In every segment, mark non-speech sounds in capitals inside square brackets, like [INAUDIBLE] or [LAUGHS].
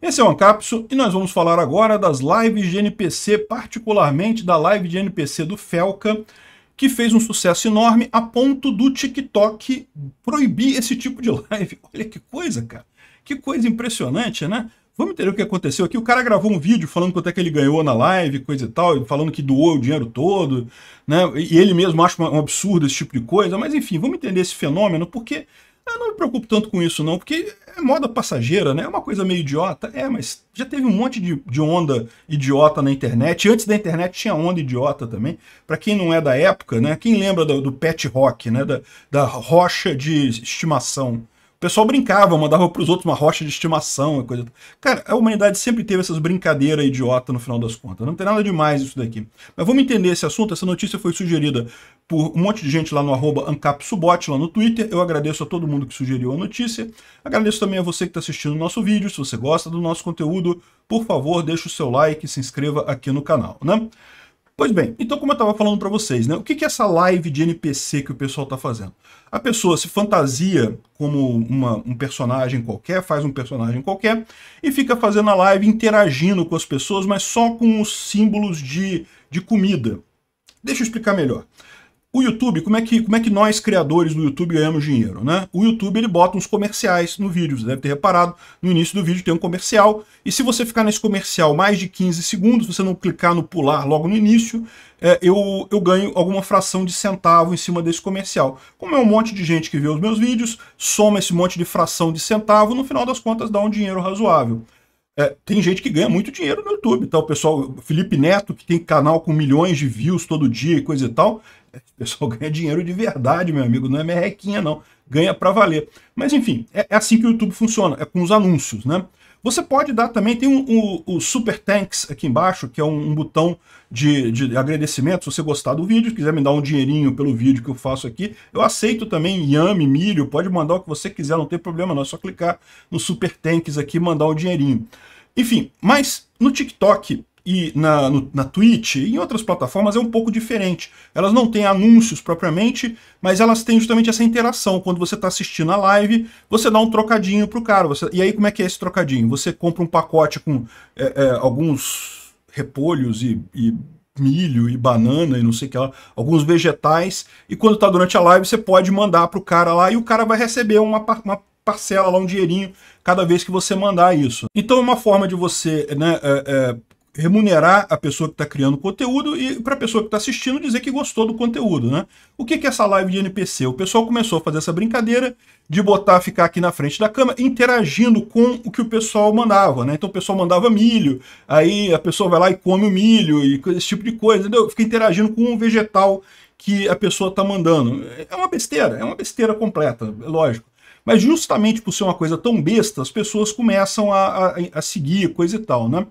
Esse é o Ancapso e nós vamos falar agora das lives de NPC, particularmente da live de NPC do Felca, que fez um sucesso enorme a ponto do TikTok proibir esse tipo de live. [LAUGHS] Olha que coisa, cara. Que coisa impressionante, né? Vamos entender o que aconteceu aqui. O cara gravou um vídeo falando quanto é que ele ganhou na live, coisa e tal, falando que doou o dinheiro todo, né? E ele mesmo acha um absurdo esse tipo de coisa, mas enfim, vamos entender esse fenômeno, porque eu não me preocupo tanto com isso, não, porque é moda passageira, né? É uma coisa meio idiota. É, mas já teve um monte de, de onda idiota na internet. Antes da internet tinha onda idiota também. Para quem não é da época, né? Quem lembra do, do pet rock, né? Da, da rocha de estimação. O pessoal brincava, mandava para os outros uma rocha de estimação, coisa. Cara, a humanidade sempre teve essas brincadeiras idiota no final das contas. Né? Não tem nada demais isso daqui. Mas vamos entender esse assunto. Essa notícia foi sugerida por um monte de gente lá no arroba AncapSubot, lá no Twitter. Eu agradeço a todo mundo que sugeriu a notícia. Agradeço também a você que está assistindo o nosso vídeo. Se você gosta do nosso conteúdo, por favor, deixe o seu like e se inscreva aqui no canal, né? Pois bem, então como eu estava falando para vocês, né, o que, que é essa live de NPC que o pessoal está fazendo? A pessoa se fantasia como uma, um personagem qualquer, faz um personagem qualquer, e fica fazendo a live interagindo com as pessoas, mas só com os símbolos de, de comida. Deixa eu explicar melhor o YouTube, como é, que, como é que nós criadores do YouTube ganhamos dinheiro, né? O YouTube ele bota uns comerciais no vídeo, você deve ter reparado, no início do vídeo tem um comercial, e se você ficar nesse comercial mais de 15 segundos, você não clicar no pular logo no início, é, eu, eu ganho alguma fração de centavo em cima desse comercial. Como é um monte de gente que vê os meus vídeos, soma esse monte de fração de centavo, no final das contas dá um dinheiro razoável. É, tem gente que ganha muito dinheiro no YouTube, tá? O pessoal, Felipe Neto, que tem canal com milhões de views todo dia e coisa e tal, esse pessoal ganha dinheiro de verdade, meu amigo, não é merrequinha, não. Ganha para valer. Mas enfim, é, é, assim que o YouTube funciona, é com os anúncios, né? Você pode dar também, tem o um, um, um Super Thanks aqui embaixo, que é um, botão de, de agradecimento, se você gostar do vídeo, quiser me dar um dinheirinho pelo vídeo que eu faço aqui, eu aceito também yame, milho, pode mandar o que você quiser, não tem problema não, é só clicar no Super Thanks aqui e mandar um dinheirinho. Enfim, mas no TikTok e na, no, na Twitch e em outras plataformas é um pouco diferente. Elas não têm anúncios propriamente, mas elas têm justamente essa interação. Quando você está assistindo a live, você dá um trocadinho pro cara. Você, e aí, como é que é esse trocadinho? Você compra um pacote com é, é, alguns repolhos e, e milho e banana e não sei o que lá, alguns vegetais. E quando está durante a live, você pode mandar pro cara lá e o cara vai receber uma, uma parcela lá, um dinheirinho, cada vez que você mandar isso. Então, é uma forma de você né, é, é, remunerar a pessoa que está criando o conteúdo e para a pessoa que está assistindo dizer que gostou do conteúdo, né? O que, que é essa live de NPC? O pessoal começou a fazer essa brincadeira de botar, ficar aqui na frente da câmera, interagindo com o que o pessoal mandava, né? Então o pessoal mandava milho, aí a pessoa vai lá e come o milho e esse tipo de coisa, entendeu? Fica interagindo com um vegetal que a pessoa está mandando. É uma besteira, é uma besteira completa, é lógico. Mas justamente por ser uma coisa tão besta, as pessoas começam a, a, a seguir, coisa e tal, né?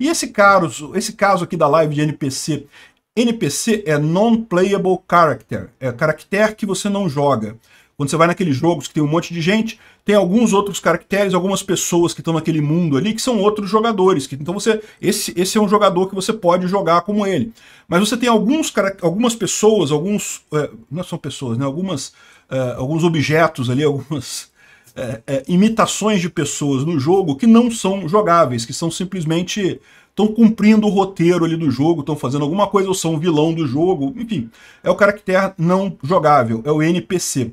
E esse caso, esse caso aqui da live de NPC, NPC é Non-Playable Character, é caractere que você não joga. Quando você vai naqueles jogos que tem um monte de gente, tem alguns outros caracteres, algumas pessoas que estão naquele mundo ali, que são outros jogadores. Que, então você esse, esse é um jogador que você pode jogar como ele. Mas você tem alguns, algumas pessoas, alguns... É, não são pessoas, né? Algumas, é, alguns objetos ali, [LAUGHS] algumas é, é, imitações de pessoas no jogo que não são jogáveis, que são simplesmente estão cumprindo o roteiro ali do jogo, estão fazendo alguma coisa ou são vilão do jogo, enfim, é o caractere não jogável, é o NPC.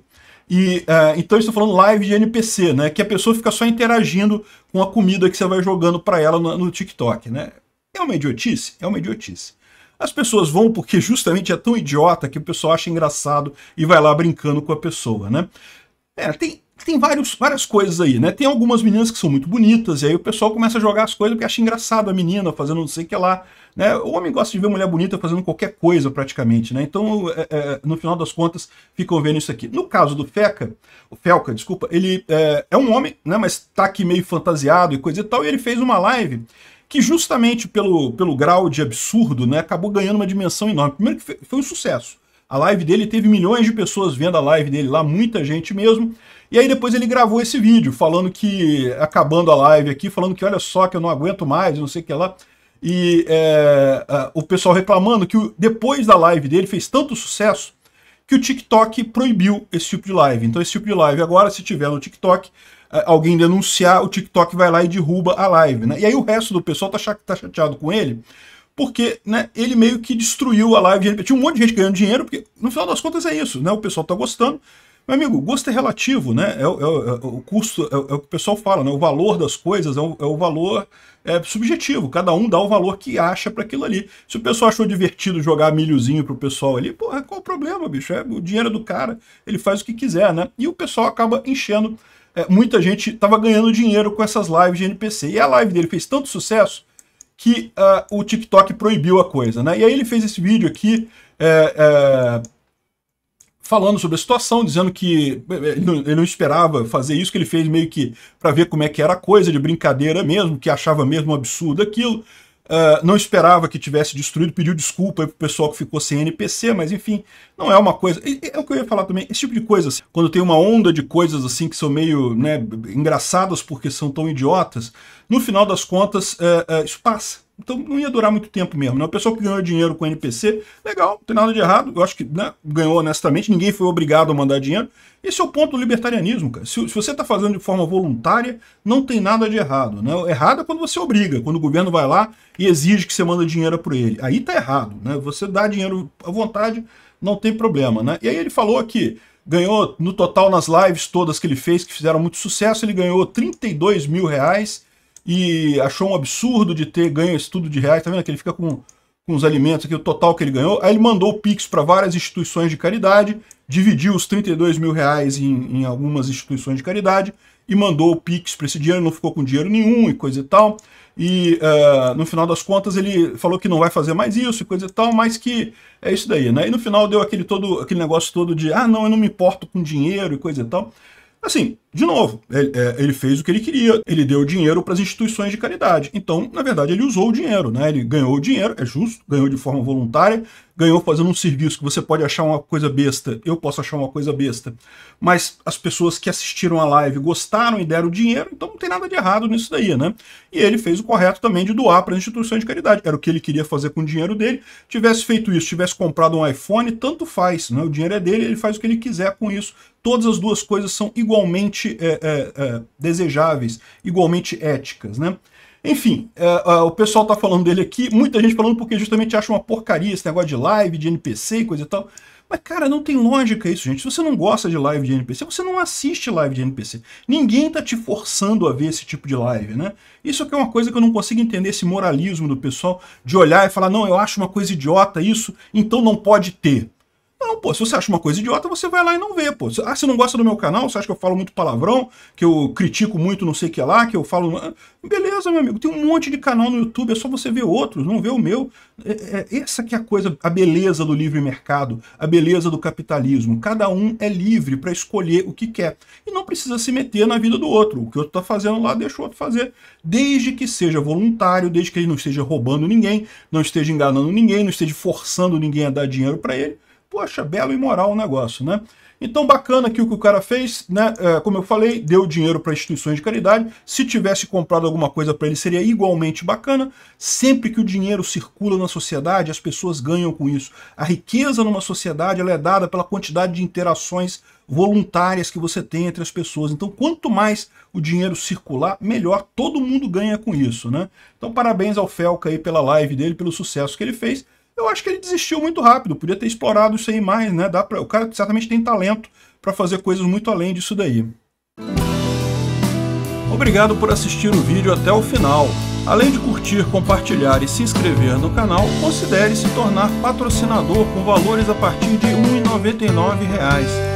E, uh, então estou falando live de NPC, né? Que a pessoa fica só interagindo com a comida que você vai jogando para ela no, no, TikTok, né? É uma idiotice? É uma idiotice. As pessoas vão porque justamente é tão idiota que o pessoal acha engraçado e vai lá brincando com a pessoa, né? É, tem tem vários, várias coisas aí, né? Tem algumas meninas que são muito bonitas, e aí o pessoal começa a jogar as coisas porque acha engraçado a menina fazendo não sei o que lá. Né? O homem gosta de ver mulher bonita fazendo qualquer coisa praticamente, né? Então, é, é, no final das contas, ficam vendo isso aqui. No caso do Feca, o Felca, desculpa, ele é, é um homem, né? Mas tá aqui meio fantasiado e coisa e tal, e ele fez uma live que justamente pelo, pelo grau de absurdo, né, acabou ganhando uma dimensão enorme. Primeiro que foi um sucesso. A live dele teve milhões de pessoas vendo a live dele lá, muita gente mesmo. E aí depois ele gravou esse vídeo falando que, acabando a live aqui, falando que olha só que eu não aguento mais, não sei o que lá. E é, é o pessoal reclamando que depois da live dele fez tanto sucesso que o TikTok proibiu esse tipo de live. Então esse tipo de live agora, se tiver no TikTok, é, alguém denunciar, o TikTok vai lá e derruba a live. Né? E aí o resto do pessoal tá, tá chateado com ele, porque né, ele meio que destruiu a live de Tinha um monte de gente ganhando dinheiro, porque no final das contas é isso, né? O pessoal tá gostando, meu amigo, gosto é relativo, né? É, é, é o custo, é, é, o que o pessoal fala, né? O valor das coisas é o, é o valor é, subjetivo. Cada um dá o valor que acha para aquilo ali. Se o pessoal achou divertido jogar milhozinho pro pessoal ali, porra, qual o problema, bicho? É o dinheiro do cara, ele faz o que quiser, né? E o pessoal acaba enchendo. É, muita gente tava ganhando dinheiro com essas lives de NPC. E a live dele fez tanto sucesso que uh, o TikTok proibiu a coisa, né? E aí ele fez esse vídeo aqui. É, é, falando sobre a situação, dizendo que eh, eh, ele não, esperava fazer isso, que ele fez meio que para ver como é que era a coisa, de brincadeira mesmo, que achava mesmo um absurdo aquilo. Uh, não esperava que tivesse destruído, pediu desculpa para o pessoal que ficou sem NPC, mas enfim, não é uma coisa. É o que eu ia falar também, esse tipo de coisa, assim, quando tem uma onda de coisas assim que são meio né, engraçadas porque são tão idiotas, no final das contas, uh, uh, isso passa então não ia durar muito tempo mesmo. Né? Uma pessoa que ganhou dinheiro com NPC, legal, não tem nada de errado. Eu acho que né, ganhou honestamente, ninguém foi obrigado a mandar dinheiro. Esse é o ponto do libertarianismo, cara. Se, se você está fazendo de forma voluntária, não tem nada de errado. Né? Errado é quando você obriga, quando o governo vai lá e exige que você manda dinheiro para ele. Aí tá errado. Né? Você dá dinheiro à vontade, não tem problema. Né? E aí ele falou aqui, ganhou no total nas lives todas que ele fez, que fizeram muito sucesso, ele ganhou 32 mil reais e achou um absurdo de ter ganho esse tudo de reais, tá vendo que ele fica com, com os alimentos aqui, o total que ele ganhou. Aí ele mandou o Pix para várias instituições de caridade, dividiu os 32 mil reais em, em algumas instituições de caridade e mandou o Pix para esse dinheiro, não ficou com dinheiro nenhum e coisa e tal. E uh, no final das contas ele falou que não vai fazer mais isso e coisa e tal, mas que é isso daí, né? E no final deu aquele, todo, aquele negócio todo de, ah, não, eu não me importo com dinheiro e coisa e tal. Assim, de novo, ele, é, ele, fez o que ele queria, ele deu dinheiro para as instituições de caridade. Então, na verdade, ele usou o dinheiro, né? Ele ganhou o dinheiro, é justo, ganhou de forma voluntária, ganhou fazendo um serviço que você pode achar uma coisa besta, eu posso achar uma coisa besta. Mas as pessoas que assistiram a live gostaram e deram dinheiro, então não tem nada de errado nisso daí, né? E ele fez o correto também de doar para as instituições de caridade. Era o que ele queria fazer com o dinheiro dele. Tivesse feito isso, tivesse comprado um iPhone, tanto faz, né? O dinheiro é dele, ele faz o que ele quiser com isso. Todas as duas coisas são igualmente igualmente é, é, é, desejáveis, igualmente éticas, né? Enfim, é, é, o pessoal tá falando dele aqui, muita gente falando porque justamente acha uma porcaria esse negócio de live, de NPC e coisa e tal. Mas, cara, não tem lógica isso, gente. Se você não gosta de live de NPC, você não assiste live de NPC. Ninguém tá te forçando a ver esse tipo de live, né? Isso que é uma coisa que eu não consigo entender, esse moralismo do pessoal de olhar e falar, não, eu acho uma coisa idiota isso, então não pode ter. Não, pô, se você acha uma coisa idiota, você vai lá e não vê, pô. Ah, você não gosta do meu canal? Você acha que eu falo muito palavrão? Que eu critico muito não sei o que lá? Que eu falo... Ah, beleza, meu amigo, tem um monte de canal no YouTube, é só você ver outros, não ver o meu. É, é, é, essa que é a coisa, a beleza do livre mercado, a beleza do capitalismo. Cada um é livre para escolher o que quer. E não precisa se meter na vida do outro. O que o outro tá fazendo lá, deixa o outro fazer. Desde que seja voluntário, desde que ele não esteja roubando ninguém, não esteja enganando ninguém, não esteja forçando ninguém a dar dinheiro para ele Poxa, belo e moral o negócio, né? Então, bacana aqui o que o cara fez, né? É, como eu falei, deu dinheiro para instituições de caridade. Se tivesse comprado alguma coisa para ele, seria igualmente bacana. Sempre que o dinheiro circula na sociedade, as pessoas ganham com isso. A riqueza numa sociedade é dada pela quantidade de interações voluntárias que você tem entre as pessoas. Então, quanto mais o dinheiro circular, melhor todo mundo ganha com isso, né? Então, parabéns ao Felca aí pela live dele, pelo sucesso que ele fez. Eu acho que ele desistiu muito rápido, podia ter explorado isso aí mais, né? Dá pra, o cara certamente tem talento para fazer coisas muito além disso daí. Obrigado por assistir o vídeo até o final. Além de curtir, compartilhar e se inscrever no canal, considere se tornar patrocinador com valores a partir de R$ 1,99